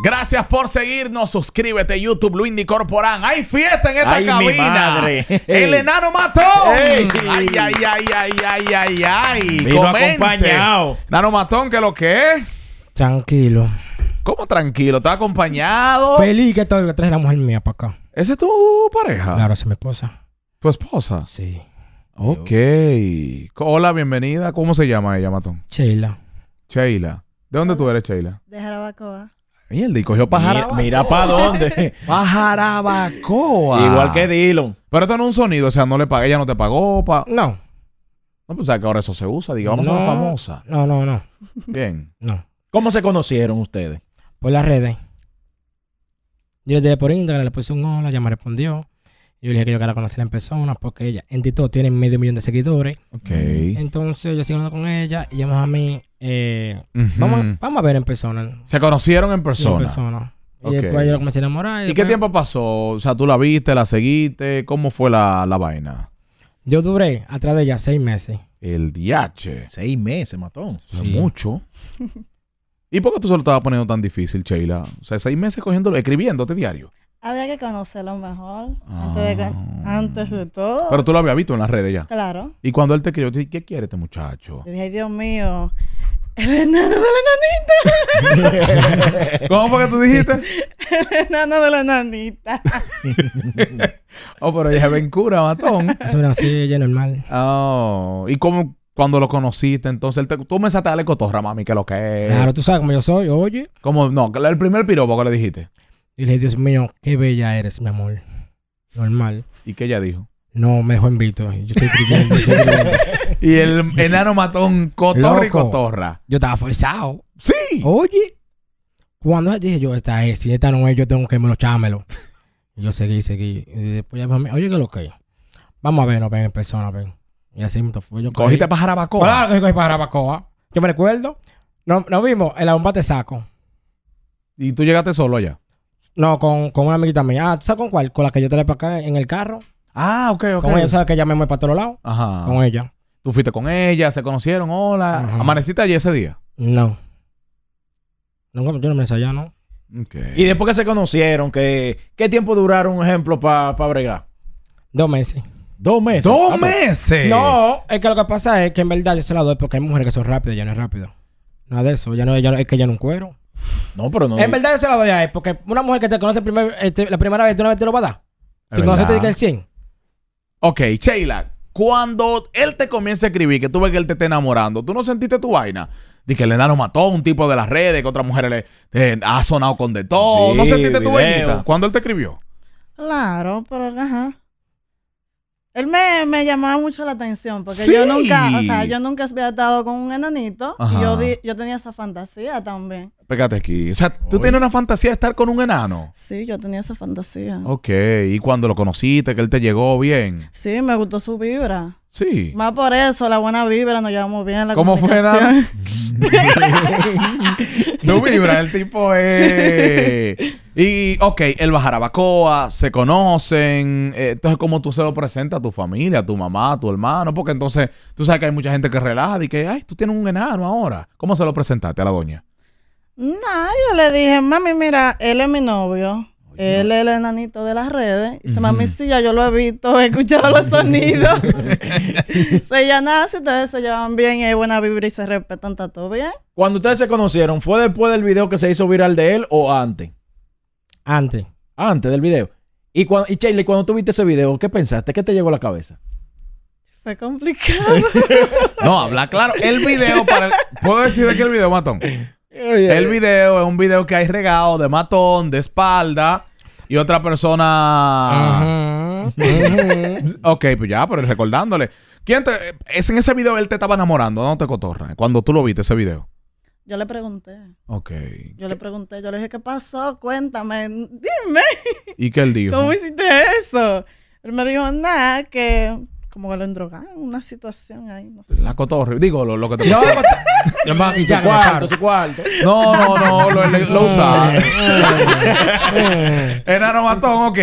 Gracias por seguirnos. Suscríbete, YouTube, Luis Corporán. ¡Hay fiesta en esta cabina! ¡El enano Matón. ¡Ay, ay, ay, ay, ay, ay, ay! Vino acompañado. Nano matón, ¿qué lo que es? Tranquilo. ¿Cómo tranquilo? ¿Estás acompañado? Feliz que estoy, traes la mujer mía para acá. ¿Esa es tu pareja? Claro, esa es mi esposa. ¿Tu esposa? Sí. Ok. Hola, bienvenida. ¿Cómo se llama ella, Matón? Sheila. Sheila. ¿De dónde tú eres, Sheila? De Jarabacoa. Mierda, y cogió Pajarabacoa. Mira, mira para dónde. Pajarabacoa. Igual que Dylan. Pero esto no es un sonido, o sea, no le pagué, ella no te pagó. Pa... No. No, pues, o sea, que ahora eso se usa, diga, vamos a la famosa. No, no, no. Bien. No. ¿Cómo se conocieron ustedes? Por las redes. Yo le dije por Instagram, le puse un hola, ella me respondió. Yo le dije que yo quería conocerla en persona porque ella en TikTok tiene medio millón de seguidores. Ok. Entonces yo sigo hablando con ella y llamamos a mí eh, vamos, a ver en persona. ¿Se conocieron en persona? Y después yo lo comencé a enamorar. ¿Y, qué tiempo pasó? O sea, tú la viste, la seguiste. ¿Cómo fue la, vaina? Yo duré atrás de ella seis meses. El DH. Seis meses, matón. mucho. ¿Y por qué tú se lo estabas poniendo tan difícil, Sheila? O sea, seis meses cogiéndolo, escribiéndote diario. Había que conocerlo mejor. Ah. Antes, de, todo. Pero tú lo habías visto en las redes ya. Claro. Y cuando él te escribió, ¿qué quiere este muchacho? Le dije, Dios mío, el enano de la nanita. ¿Cómo fue que tú dijiste? El enano de la nanita. oh, pero ella es Vencura, matón. Eso era así, ella normal. Oh, ¿y cómo cuando lo conociste? Entonces, tú me a la cotorra, mami, que lo que es. Claro, tú sabes cómo yo soy, oye. ¿Cómo? No, el primer piropo que le dijiste. Y le dije, Dios mío, qué bella eres, mi amor. Normal. ¿Y qué ella dijo? No, me dejó en Yo soy escribiendo, soy y el enano matón cotorra y cotorra. Yo estaba forzado. Sí. Oye. Cuando dije yo, esta es, si esta no es, yo tengo que lo Y yo seguí, seguí. Y después ya me oye, que lo que Vamos a vernos, ven en persona, ven. Y así me fue. Pues yo ¿Cogiste para Jarabacoa? Claro, cogí para Jarabacoa. Yo me recuerdo. Nos, vimos en la bomba te saco. ¿Y tú llegaste solo allá? No, con, con una amiguita mía. Ah, ¿tú sabes con cuál? Con la que yo traía para acá en el carro. Ah, ok, ok. Con ella, ¿sabes que ella me mueve para todos lados? Ajá. Con ella. Tú fuiste con ella, se conocieron, hola. ¿Amaneciste allí ese día? No. nunca yo no me mensaje, ¿no? ¿Y después que se conocieron, que, qué tiempo duraron, un ejemplo, para pa bregar? Dos meses. ¿Dos meses? ¡Dos ah, meses! No, es que lo que pasa es que en verdad yo se la doy porque hay mujeres que son rápidas, ya no es rápido. Nada de eso, ya no, ya no, es que ya no cuero. No, pero no. En verdad yo se la doy a él porque una mujer que te conoce este, la primera vez, de una vez te lo va a dar. Si diga el 100. Ok, Sheila, cuando él te comienza a escribir, que tú ves que él te está enamorando, ¿tú no sentiste tu vaina? De que el enano mató a un tipo de las redes, que otra mujer le ha sonado con de todo. ¿No sentiste tu vainita? ¿Cuándo él te escribió? Claro, pero ajá. Él me, me, llamaba mucho la atención porque yo nunca, o sea, yo nunca había estado con un enanito yo, yo tenía esa fantasía también. Pégate aquí. O sea, tú tienes una fantasía de estar con un enano. Sí, yo tenía esa fantasía. Ok, y cuando lo conociste, que él te llegó bien. Sí, me gustó su vibra. Sí. Más por eso, la buena vibra, nos llevamos bien en la ¿Cómo fue enano? tu vibra, el tipo es... Y, ok, el Bacoa, se conocen. Eh, entonces, ¿cómo tú se lo presentas a tu familia, a tu mamá, a tu hermano? Porque entonces, tú sabes que hay mucha gente que relaja y que, ay, tú tienes un enano ahora. ¿Cómo se lo presentaste a la doña? No, yo le dije, mami, mira, él es mi novio. Él es el enanito de las redes. Dice, se mami, sí, ya yo lo he visto, he escuchado los sonidos. se ya nada, si ustedes se llevan bien y hay buena vibra y se respetan, está todo bien. Cuando ustedes se conocieron, ¿fue después del video que se hizo viral de él o antes? Antes. Antes del video. Y, cuando, y cuando tú viste ese video, ¿qué pensaste? ¿Qué te llegó a la cabeza? Fue complicado. no, habla claro. El video para... ¿Puedo decir de qué el video, Matón? El video es un video que hay regado de matón, de espalda y otra persona. ok, pues ya, pero recordándole. ¿Quién te... Es en ese video él te estaba enamorando, no te cotorra. Cuando tú lo viste ese video. Yo le pregunté. Ok. Yo le pregunté, yo le dije, ¿qué pasó? Cuéntame, dime. ¿Y qué él dijo? ¿Cómo hiciste eso? Él me dijo, nada, que como que lo endrogaron, una situación ahí, no sé. La cotorre, digo lo, que te No, yo más y su cuarto, su cuarto. No, no, no, lo, lo, lo eh, no eh, eh. Era novatón, ok.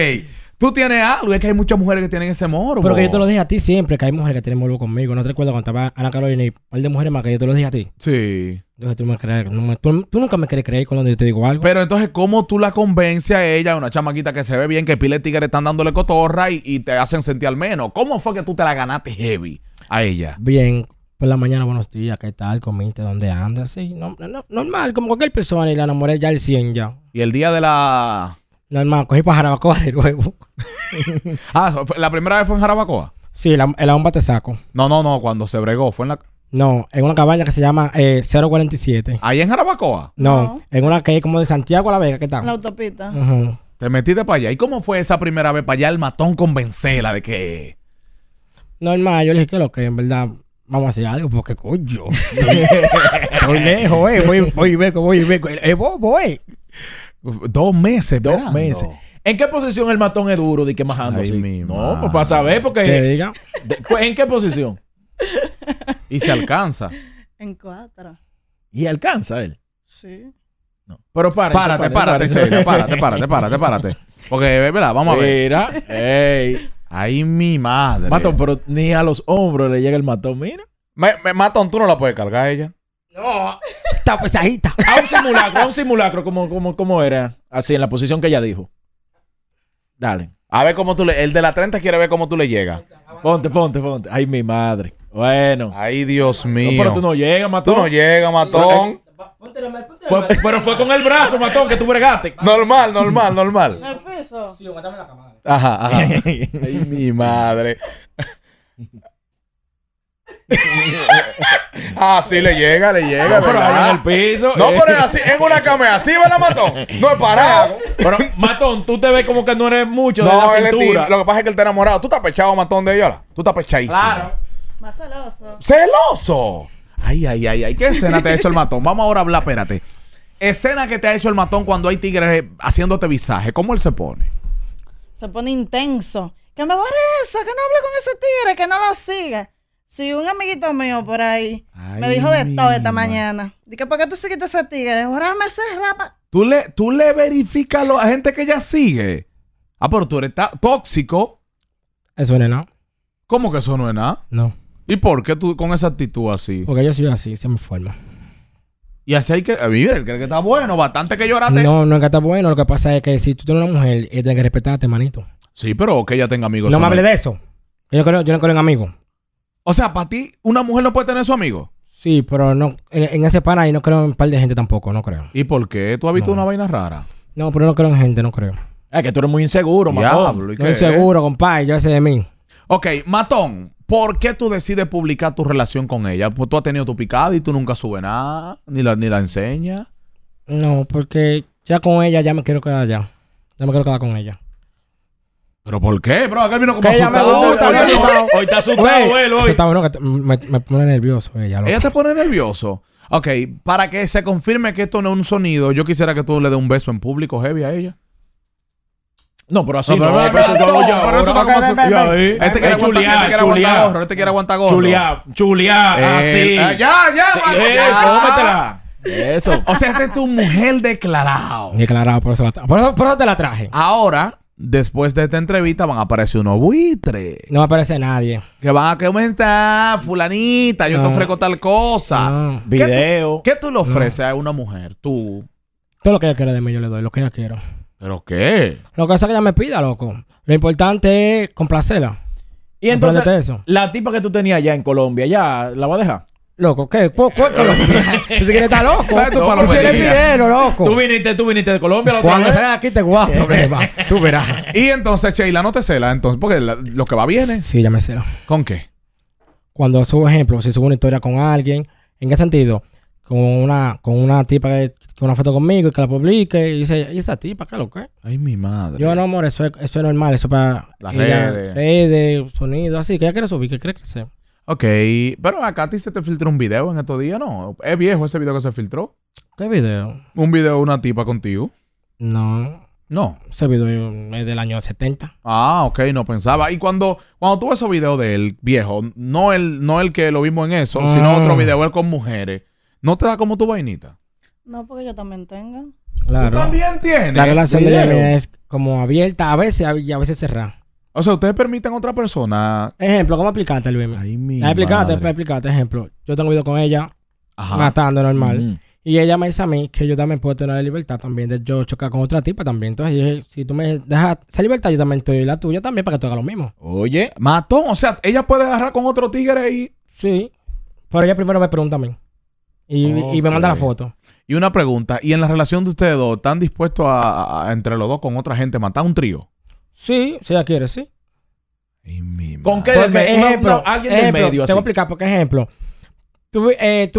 Tú tienes algo, es que hay muchas mujeres que tienen ese morbo. Pero que yo te lo dije a ti siempre, que hay mujeres que tienen morbo conmigo. No te recuerdo cuando estaba Ana Carolina y un de mujeres más que yo te lo dije a ti. Sí. Entonces tú, me tú, nunca me crees creer cuando yo te digo algo. Pero entonces, ¿cómo tú la convences a ella, una chamaquita que se ve bien, que pile tigre están dándole cotorra y, te hacen sentir al menos? ¿Cómo fue que tú te la ganaste heavy a ella? Bien, por la mañana, buenos días, ¿qué tal? ¿Comiste? ¿Dónde andas? Sí, normal, como cualquier persona y la enamoré ya al 100 ya. ¿Y el día de la no, hermano. cogí para Jarabacoa de nuevo. ah, ¿la primera vez fue en Jarabacoa? Sí, la, en la bomba te saco. No, no, no, cuando se bregó, fue en la... No, en una cabaña que se llama 047. Eh, ¿Ahí en Jarabacoa? No, en una que es como de Santiago a La Vega, ¿qué tal? La autopista. Te metiste para allá. ¿Y cómo fue esa primera vez para allá el matón convencela de que... Normal, yo le dije que lo que en verdad vamos a hacer algo porque coño. Estoy lejos, eh. Voy, voy y voy y Eh, voy. Dos meses, dos meses. ¿En qué posición el matón es duro? ¿De que majando? no, pues para saber, porque. Pues, ¿En qué posición? y se alcanza. En cuatro. ¿Y alcanza él? Sí. No. Pero párate, párate, párate, párate, párate, párate, párate. Porque, eh, ¿verdad? Vamos a ver. Mira, ey. Ay, mi madre. Matón, pero ni a los hombros le llega el matón, mira. me, matón, tú no la puedes cargar ella. No, está pesadita. A ah, un simulacro, a un simulacro, como, como, como era, así en la posición que ella dijo. Dale. A ver cómo tú le. El de la 30 quiere ver cómo tú le llegas. Ponte, ponte, ponte. Ay, mi madre. Bueno. Ay, Dios mío. No, pero tú no llegas, matón. Tú no llegas, matón. Ponte eh, pero fue con el brazo, matón, que tú bregaste. Normal, normal, normal. No Sí, matame la cámara Ajá, ajá. Ay, mi madre. ah, sí, le llega, le llega. pero ahí en el piso. No, eh. pero así, en una cama Así va la matón. No es parado. Pero, Matón, tú te ves como que no eres mucho de la cintura. lo que pasa es que él está enamorado. Tú estás pechado, Matón, de ella. Tú estás pechadísimo. Claro. Más celoso. ¡Celoso! Ay, ay, ay, ay. ¿Qué escena te ha hecho el matón? Vamos ahora a hablar, espérate. Escena que te ha hecho el matón cuando hay tigres haciéndote visaje. ¿Cómo él se pone? Se pone intenso. Que me borre eso, que no hable con ese tigre, que no lo siga. Sí, un amiguito mío por ahí me dijo de todo esta mañana. Dije, ¿por qué tú sigues ese tigre? Déjame me rapa. ¿Tú le, tú le verificas a la gente que ya sigue. Ah, pero tú eres tóxico. Eso no es nada. ¿Cómo que eso no es nada? No. ¿Y por qué tú con esa actitud así? Porque yo soy así, se me forma. Y así hay que vivir, eh, el que está bueno, bastante que lloraste. No, no es que está bueno, lo que pasa es que si tú tienes una mujer, ella eh, tiene que respetarte, manito. Sí, pero que ella tenga amigos. No me hable de eso. Yo no creo, yo no creo en amigos. O sea, para ti, una mujer no puede tener su amigo. Sí, pero no, en, ese pana ahí no creo en un par de gente tampoco, no creo. ¿Y por qué? ¿Tú has visto una vaina rara? No, pero no creo en gente, no creo. Es que tú eres muy inseguro, Matón. Muy compadre, yo sé de mí. Ok, Matón, ¿por qué tú decides publicar tu relación con ella? Pues tú has tenido tu picada y tú nunca subes nada, ni la, ni la enseñas. No, porque ya con ella ya me quiero quedar ya. Ya me quiero quedar con ella. ¿Pero por qué, bro? Acá vino como asustado. hoy, está asustado. Hoy está él, hoy. está bueno, que me, pone nervioso. Eh, ella te pone nervioso. Ok, para que se confirme que esto no es un sonido, yo quisiera que tú le des un beso en público heavy a ella. No, pero así no. ¿eh? está como este, este quiere aguantar, este quiere aguantar gorro, este quiere aguantar gorro. así. ya, ya, eh, métela, Eso. O sea, este es tu mujer declarado. Declarado, por eso te la traje. Ahora, después de esta entrevista van a aparecer unos buitres. No aparece nadie. Que van a comentar fulanita, yo te ah. ofrezco tal cosa. Ah. Video. ¿Qué tú le ofreces ah. a una mujer? Tú. Todo lo que ella quiera de mí yo le doy, lo que ella quiera. ¿Pero qué? Lo que sea que ella me pida, loco. Lo importante es complacerla. Y entonces, la tipa que tú tenías allá en Colombia, ¿ya la va a dejar? Loco, ¿qué? ¿Por Colombia? ¿Tú quieres estar loco? Tú eres loco. Tú viniste, tú viniste de Colombia Cuando aquí te guapo, Tú verás. Y entonces, Sheila, no te cela, entonces, porque lo que va viene. Sí, ya me celo. ¿Con qué? Cuando subo ejemplo, si subo una historia con alguien, ¿en qué sentido? Con una, con una tipa que, una foto conmigo y que la publique y dice, ¿y esa tipa qué lo que? Ay, mi madre. Yo no, amor, eso es, eso es normal, eso es para las redes. redes, sonido, así, que ella quiere subir, que quiere Ok, pero acá a ti se te filtró un video en estos días, ¿no? ¿Es viejo ese video que se filtró? ¿Qué video? Un video de una tipa contigo. No. No. Ese video es del año 70. Ah, ok, no pensaba. Y cuando, cuando tuve ese video de él, viejo, no el, no el que lo vimos en eso, sino ah. otro video él con mujeres, ¿no te da como tu vainita? No, porque yo también tengo. Claro. ¿Tú también tienes? La relación de ella es como abierta, a veces y a veces cerrada. O sea, ustedes permiten a otra persona. Ejemplo, ¿cómo explicaste, Luis? Ay, mi te Ejemplo, yo tengo video con ella matando normal. Y ella me dice a mí que yo también puedo tener la libertad también de yo chocar con otra tipa también. Entonces, si tú me dejas esa libertad, yo también te doy la tuya también para que tú hagas lo mismo. Oye, matón. O sea, ella puede agarrar con otro tigre ahí. Sí. Pero ella primero me pregunta a mí. Y, me manda la foto. Y una pregunta. ¿Y en la relación de ustedes dos, están dispuestos a entre los dos con otra gente matar un trío? Sí, si ella quiere, sí. ¿Con qué Ejemplo, alguien del medio. Te voy a explicar, porque ejemplo. Tuve, eh,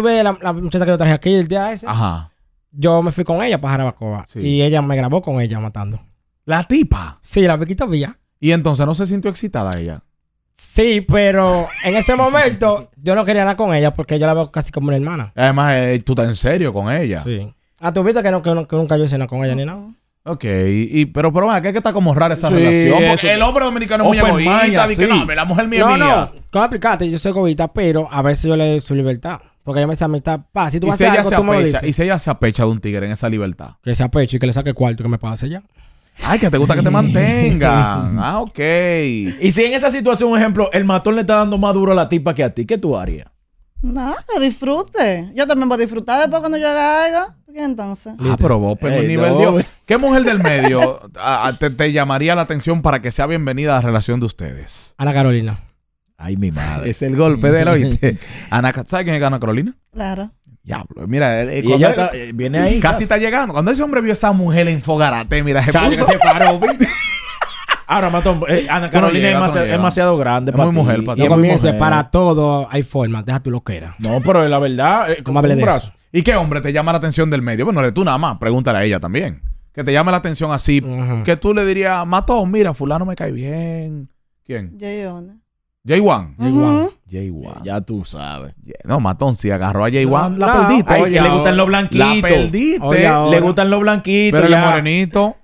la, muchacha que yo traje aquí el día ese. Ajá. Yo me fui con ella para Jarabacoa. Y ella me grabó con ella matando. ¿La tipa? Sí, la Pequita Vía. Y entonces no se sintió excitada ella. Sí, pero en ese momento yo no quería nada con ella porque yo la veo casi como una hermana. Además, eh, tú estás en serio con ella. Sí. ¿A tu vista que, nunca yo hice nada con ella ni nada. Ok, y, pero, pero qué es que está como rara esa relación. Porque el hombre dominicano es muy egoísta. Dice, Que, no, la mujer mía no, mía. No, no, explicaste? Yo soy egoísta, pero a veces yo le doy su libertad. Porque ella me dice a está, pa, si tú vas a hacer algo, tú me lo dices. Y si ella se apecha de un tigre en esa libertad. Que se apeche y que le saque cuarto que me pase ya. Ay, que te gusta que te mantengan. Ah, ok. Y si en esa situación, un ejemplo, el matón le está dando más duro a la tipa que a ti, ¿qué tú harías? No, que disfrute. Yo también voy a disfrutar después cuando yo haga algo entonces? Ah, pero pero nivel ¿Qué mujer del medio te, llamaría la atención para que sea bienvenida a la relación de ustedes? Ana Carolina. Ay, mi madre. es el golpe del oíste. Ana, ¿Sabes quién es Ana Carolina? Claro. Diablo, mira, ella eh, viene ahí. Casi, está llegando. Cuando ese hombre vio a esa mujer en Fogarate, mira, se puso... se Ahora, Matón, eh, Ana Carolina es, demasiado, grande. para mujer para para todo hay formas, Deja tú lo que era. No, pero la verdad, eh, ¿Cómo un, de ¿Y qué hombre te llama la atención del medio? Bueno, eres tú nada más, pregúntale a ella también. Que te llame la atención así, que tú le dirías, Matón, mira, fulano me cae bien. ¿Quién? Jay J1. Uh j Ya tú sabes. No, Matón, si agarró a J1, la perdiste. le gustan los blanquitos. La perdiste. le gustan los blanquitos. Pero el morenito.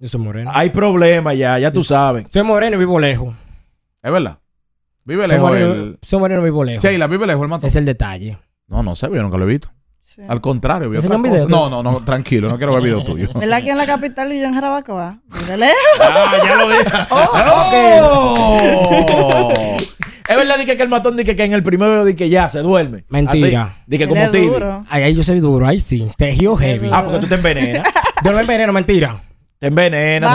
Eso soy moreno. Hay problemas ya, ya tú sabes. Soy moreno y vivo lejos. Es verdad. Vive lejos. Soy moreno y vivo lejos. Sheila, vive lejos el matón. Es el detalle. No, no sé, yo nunca lo he visto. Al contrario, No, no, no, tranquilo, no quiero ver video tuyo. ¿Verdad que en la capital y yo en Jarabacoa? ¿De lejos. Ah, ya lo dije. oh, ah, Es verdad que el matón dice que en el primero dije que ya se duerme. Mentira. que como tibio. Ahí, yo soy duro, ahí sí. Tejido heavy. Ah, porque tú te envenenas. yo no me enveneno, mentira. Te envenena,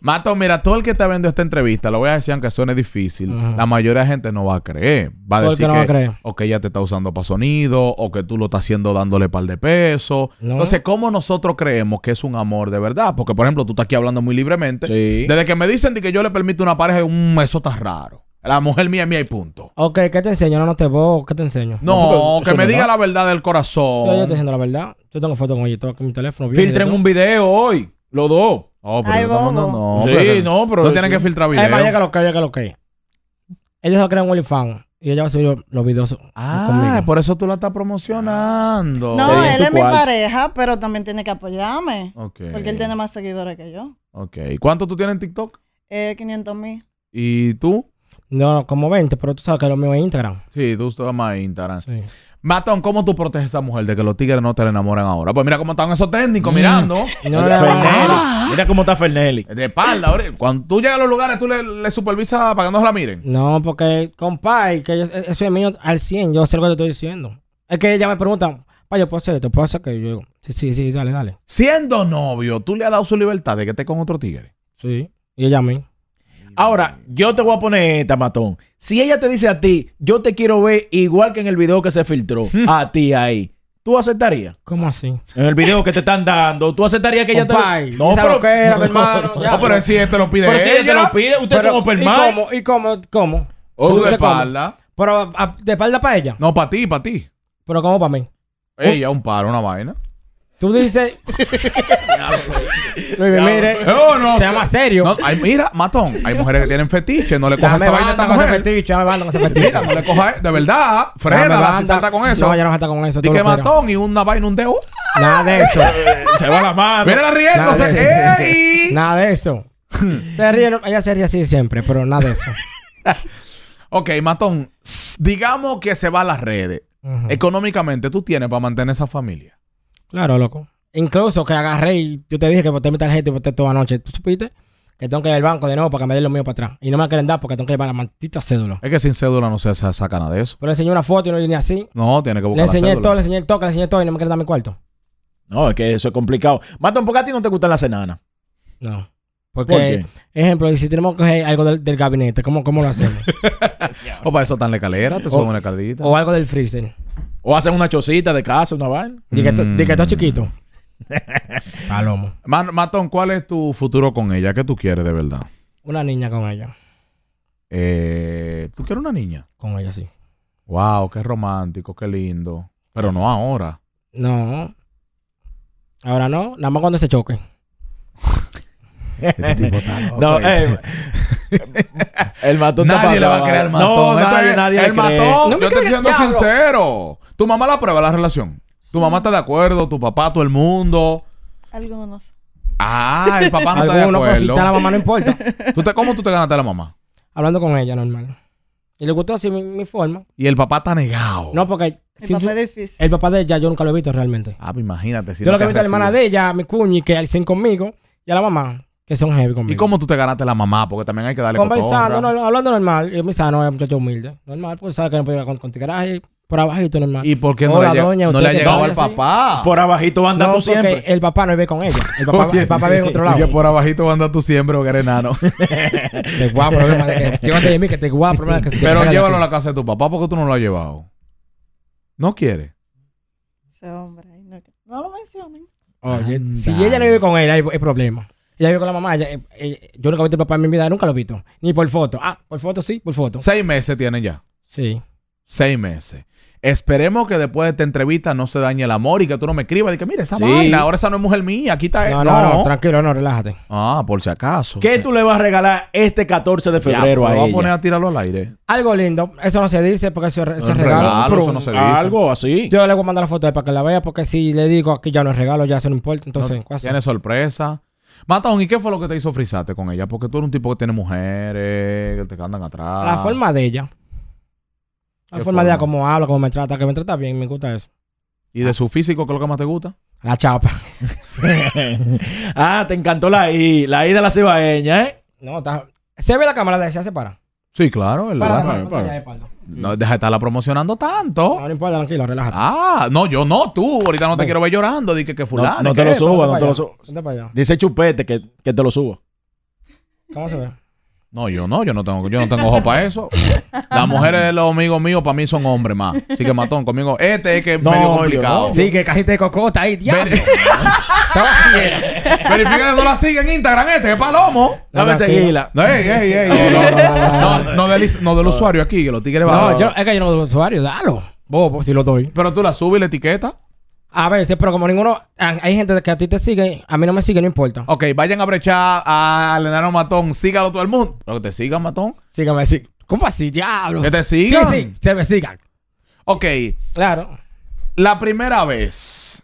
Mato, mira, todo el que está viendo esta entrevista, lo voy a decir aunque suene difícil, la mayoría de gente no va a creer. Va a decir que, o que ella te está usando para sonido, o que tú lo estás haciendo dándole par de peso. Entonces, ¿cómo nosotros creemos que es un amor de verdad? Porque, por ejemplo, tú estás aquí hablando muy libremente. Sí. Desde que me dicen que yo le permito una pareja, un eso está raro. La mujer mía mía y punto. Ok, ¿qué te enseño? No, no te voy. ¿Qué te enseño? No, que me diga la verdad del corazón. Yo, estoy diciendo la verdad. Yo tengo fotos con ella, Todo aquí mi teléfono. Filtren un video hoy. Los dos. pero no, Sí, no, pero- No tienen que filtrar videos. Además, ya que lo que, ya que lo que. Ellos se crean OnlyFans y ella va a subir los videos ah, por eso tú la estás promocionando. No, él es mi pareja, pero también tiene que apoyarme. Porque él tiene más seguidores que yo. Ok. ¿Cuánto tú tienes en TikTok? Eh, 500 mil. ¿Y tú? No, como 20, pero tú sabes que lo mío es Instagram. Sí, tú estás más en Instagram. Sí. Matón, ¿cómo tú proteges a esa mujer de que los tigres no te enamoran ahora? Pues mira cómo están esos técnicos mm. mirando. Ah. mira cómo está Fernelli. De espalda, Cuando tú llegas a los lugares, tú le, supervisas para que no la miren. No, porque, compadre, que eso es mío al 100. Yo sé lo que te estoy diciendo. Es que ella me pregunta, pa, yo puedo hacer esto, puedo hacer que yo sí, sí, sí, dale, dale. Siendo novio, ¿tú le has dado su libertad de que esté con otro tigre? Sí, y ella a mí. Ahora, yo te voy a poner esta, matón. Si ella te dice a ti, yo te quiero ver igual que en el video que se filtró, hmm. a ti ahí. ¿Tú aceptarías? ¿Cómo así? En el video que te están dando, ¿tú aceptarías que ella te No, pero qué era, no, hermano. No, pero si te lo pide. ella, si te lo pide, ustedes son open ¿Y cómo? ¿Y cómo? cómo? O oh, de espalda. Pero de espalda para ella. No, para ti, para ti. Pero ¿cómo para mí? Ella, un paro, una vaina. Tú dices. Luis, mire. Se llama serio. mira, matón. Hay mujeres que tienen fetiche. No le coja esa vaina tan esta mujer. Fetiche, ya me banda con ese fetiche. no le coja. De verdad. frena, si salta con eso. No, ya no salta con eso. Y matón y una vaina, un dedo. Nada de eso. se va la mano. Mira la riéndose. ¡Ey! Nada de eso. ella se ríe así siempre, pero nada de eso. ok, matón. Digamos que se va a las redes. Económicamente, ¿tú tienes para mantener esa familia? Claro, loco. Incluso que agarré y yo te dije que boté mi tarjeta y boté toda la noche. ¿Tú supiste? Que tengo que ir al banco de nuevo para que me den lo mío para atrás. Y no me quieren dar porque tengo que llevar la maldita cédula. Es que sin cédula no se saca nada de eso. Pero le enseñé una foto y no ni así. No, tiene que buscar Le enseñé todo, le enseñé el toque, le enseñé todo y no me quieren dar mi cuarto. No, es que eso es complicado. Matón, un a ti no te gustan las enanas? No. Porque, ¿Por qué? ejemplo, si tenemos que coger algo del, gabinete, ¿cómo, ¿cómo lo hacemos? O para eso están la escalera, te suben una escalerita. o algo del freezer. O hacen una chocita de casa, una vaina. Mm. De que está mm. chiquito. Palomo. Matón, ¿cuál es tu futuro con ella? ¿Qué tú quieres de verdad? Una niña con ella. Eh, ¿Tú quieres una niña? Con ella, sí. Wow, qué romántico, qué lindo. Pero no ahora. No. Ahora no, nada más cuando se choque. este tipo está no, eh, el matón nadie le va a creer el matón. No, nadie, nadie, el matón. No yo estoy siendo sincero. Tu mamá la prueba la relación. Tu mamá está de acuerdo, tu papá, todo el mundo. Algunos. Ah, el papá no está de acuerdo. Algunos, si la mamá no importa. ¿Tú te, ¿Cómo tú te ganaste a la mamá? Hablando con ella, normal. Y le gustó así mi, forma. Y el papá está negado. No, porque... El papá es difícil. El papá de ella yo nunca lo he visto realmente. Ah, pues imagínate. yo lo que he visto a la hermana de ella, mi cuñi, que al 100 conmigo, y a la mamá, que son heavy conmigo. ¿Y cómo tú te ganaste a la mamá? Porque también hay que darle Conversando, no, hablando normal. Yo mi sano ah, es muchacho humilde. Normal, pues sabes que no con, con por abajito, normal. ¿Y por qué no, la le, ha doña, le ha llegado al papá? Por abajito anda no, tú siempre. El papá no vive con ella. El papá, vive en otro lado. Y que por abajito anda tú siempre que eres enano. te guapo, problema Llévate de mí, que te guapo, problema Pero llévalo a la casa de tu papá porque tú no lo has llevado. No quiere. Ese hombre, no, lo mencionen. si ella no vive con él, hay, hay problema. Ella vive con la mamá. Eh, eh, yo nunca he visto al papá en mi vida, nunca lo he visto. Ni por foto. Ah, por foto sí, por foto. Seis meses tienen ya. Sí seis meses. Esperemos que después de esta entrevista no se dañe el amor y que tú no me escribas. Y que, mira, esa sí. ahora esa no es mujer mía, aquí está. No, no, tranquilo, no, relájate. Ah, por si acaso. ¿Qué tú le vas a regalar este 14 de febrero ahí a ella? a poner a tirarlo al aire. Algo lindo. Eso no se dice porque se, regalo, regala. eso no se dice. Algo así. Yo le voy a mandar la foto para que la vea porque si le digo aquí ya no es regalo, ya se no importa. Entonces, Tiene sorpresa. Matón, ¿y qué fue lo que te hizo frisarte con ella? Porque tú eres un tipo que tiene mujeres, que te andan atrás. La forma de ella. La forma, de cómo habla, cómo me trata, que me trata bien, me gusta eso. ¿Y de su físico qué es lo que más te gusta? La chapa. ah, te encantó la I, la I de la cibaeña, ¿eh? No, está... ¿Se ve la cámara de se para? Sí, claro, el para, para, para, No, deja de estarla promocionando tanto. No, no importa, tranquilo, relájate. Ah, no, yo no, tú. Ahorita no te quiero ver llorando. Dije que, que fulano. No, no te lo subo, no te lo subo. Dice Chupete que, que te lo subo. ¿Cómo se ve? No, yo no, yo no tengo, yo no tengo ojo para eso. Las mujeres de los amigos míos para mí son hombres más. Así que matón conmigo. Este es que es medio complicado. Sí, que cajita de cocota ahí, diablo. Verifica que no la siguen en Instagram este, que palomo. Dame seguirla. No, No, no, del, no del usuario aquí, que los tigres van. No, yo, es que yo no del usuario, dalo. Vos, si lo doy. Pero tú la subes y la etiqueta. A veces, pero como ninguno. Ah, hay gente que a ti te sigue, a mí no me sigue, no importa. Ok, vayan a brechar a Enano Matón. Sígalo todo el mundo. Pero que te sigan, Matón. Sígame, sí. ¿Cómo así, diablo? Que te sigan. Sí, sí, se me sigan. Ok. Claro. La primera vez,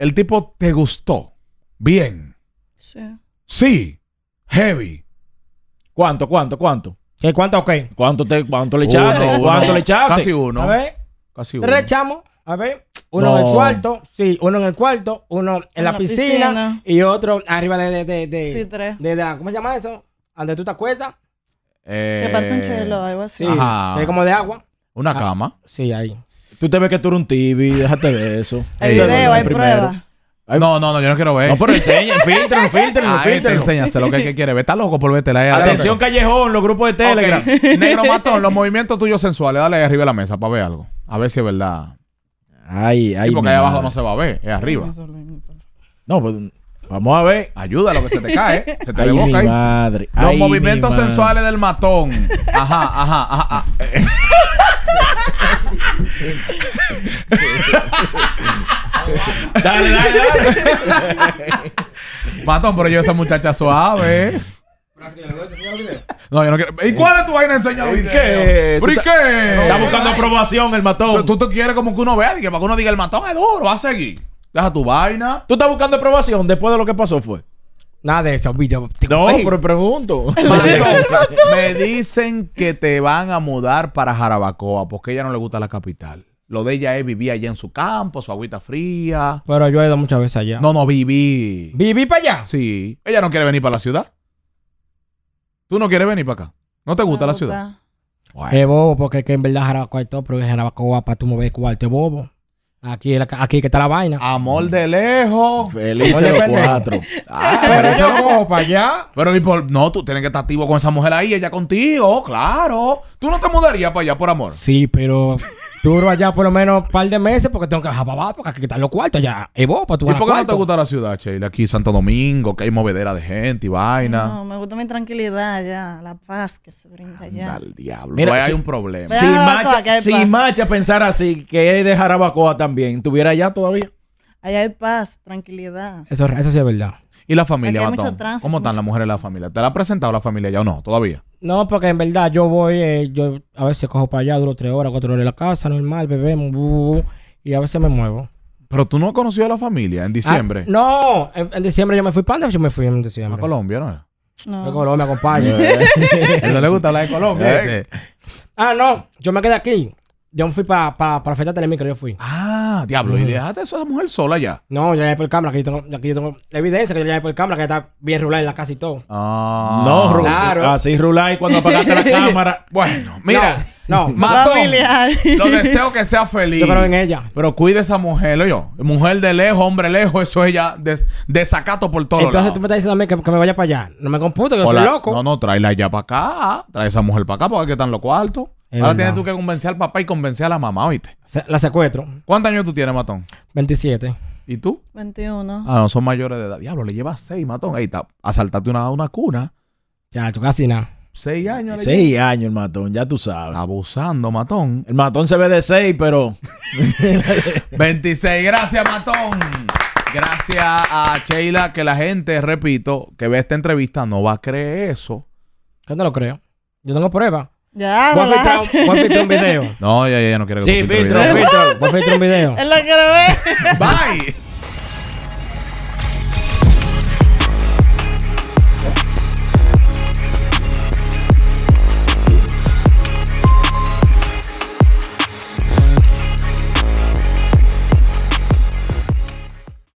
el tipo te gustó. Bien. Sí. Sí. Heavy. ¿Cuánto, cuánto, cuánto? ¿Qué, cuánto, ok? ¿Cuánto, te, cuánto le echaste? ¿Cuánto le echaste? Casi uno. A ver. Casi uno. Tres A ver. Uno en el cuarto, sí, uno en el cuarto, uno en, la, piscina, y otro arriba de, de, de, sí, tres. de, la, ¿cómo se llama eso? ¿Donde tú te acuerdas? Eh, que parece un chelo, algo así. Sí, como de agua. Una ah, cama. Sí, ahí. Tú te ves que tú eres un TV, déjate de eso. el video, hay pruebas. No, no, no, yo no quiero ver. No, pero enseñan, filtra, filtra. filtra. filtren. Enséñase lo que, que quiere ver. Está loco por verte la Atención, callejón, los grupos de Telegram. Negro matón, los movimientos tuyos sensuales. Dale ahí arriba de la mesa para ver algo. A ver si es verdad. Ay, ay. porque ahí abajo no se va a ver, es arriba. No, pues vamos a ver. Ayúdalo que se te cae, se te ay, mi ahí. Los movimientos sensuales del matón. Ajá, ajá, ajá. ajá. dale, dale, dale. matón, pero yo esa muchacha suave. Ah, no, yo no ¿Y cuál es tu vaina enseñado? Este, ¿Qué? ¿Por qué? Está buscando aprobación el matón. Tú, te quieres como que uno vea, que para que uno diga el matón es duro, va a seguir. Deja tu vaina. ¿Tú estás buscando aprobación después de lo que pasó fue? Nada de eso, No, pero pregunto. me dicen que te van a mudar para Jarabacoa porque ella no le gusta la capital. Lo de ella es vivir allá en su campo, su agüita fría. Pero yo he ido muchas veces allá. No, no, viví. ¿Viví para allá? Sí. Ella no quiere venir para la ciudad. Tú no quieres venir para acá. No te gusta, la ciudad. Qué bobo, porque es que en verdad Jarabacoa es todo, pero es Jarabacoa para tú mover cuarto bobo. Aquí, aquí que está la vaina. Amor de lejos. Feliz de cuatro. Ah, pero eso como para allá. Pero ni por, no, tú tienes que estar activo con esa mujer ahí, ella contigo, claro. Tú no te mudarías para allá por amor. Sí, pero duro allá por lo menos un par de meses porque tengo que bajar para abajo, porque hay que quitar los cuartos allá. Y vos, para tu ¿Y por qué no te gusta la ciudad, Sheila? Aquí Santo Domingo, que hay movedera de gente y vaina. No, me gusta mi tranquilidad allá, la paz que se brinda allá. Al diablo. Mira, pues hay, un problema. Si Macha, si pensara así, que es de Jarabacoa también, ¿tuviera allá todavía? Allá hay paz, tranquilidad. Eso, eso sí es verdad. ¿Y la familia, Batón? ¿Cómo están las mujeres de la familia? ¿Te la ha presentado la familia ya o no? Todavía. No, porque en verdad yo voy, eh, yo a veces cojo para allá, duro tres horas, cuatro horas en la casa, normal, bebemos, y a veces me muevo. Pero tú no has conocido a la familia en ah, diciembre. no, en, diciembre yo me fui. ¿Para yo me fui en diciembre? A Colombia, ¿no? No. De Colombia, acompaña. Eh. no le gusta hablar de Colombia. Eh. Ah, no, yo me quedé aquí. Yo fui para pa, pa la fiesta de Telemicro, yo fui. Ah, diablo. ¿Y dejaste a esa mujer sola ya? No, yo llamé por cámara, que yo tengo, aquí yo tengo evidencia que yo llamé por cámara, que está bien rular en la casa y todo. Ah. No, rular. Claro. Así rular y cuando apagaste la cámara. Bueno, mira. No, no Lo deseo que sea feliz. Yo creo en ella. Pero cuide esa mujer, oye. Mujer de lejos, hombre lejos, eso es ya des, desacato por todos Entonces tú me estás diciendo a mí que, que me vaya para allá. No me computo, que yo soy loco. No, no, tráela ya para acá. Trae esa mujer para acá porque aquí están los cuartos. Ahora tienes tú que convencer al papá y convencer a la mamá, ¿oíste? La secuestro. ¿Cuántos años tú tienes, Matón? 27. ¿Y tú? 21. Ah, no, son mayores de edad. Diablo, le llevas 6, Matón. Ahí está. Asaltarte una, una cuna. Ya, tú casi nada. 6 años. le Seis años el matón, ya tú sabes. Abusando, Matón. El matón se ve de 6, pero 26. Gracias, Matón. Gracias a Sheila, que la gente, repito, que ve esta entrevista no va a creer eso. Yo no lo creo. Yo tengo pruebas. Ya, voy a, filtrar, voy filtrar un video. No, ya, ya, ya no quiero que Sí, filtro, filtro. Voy a filtrar un video. Es lo que lo ve. Bye.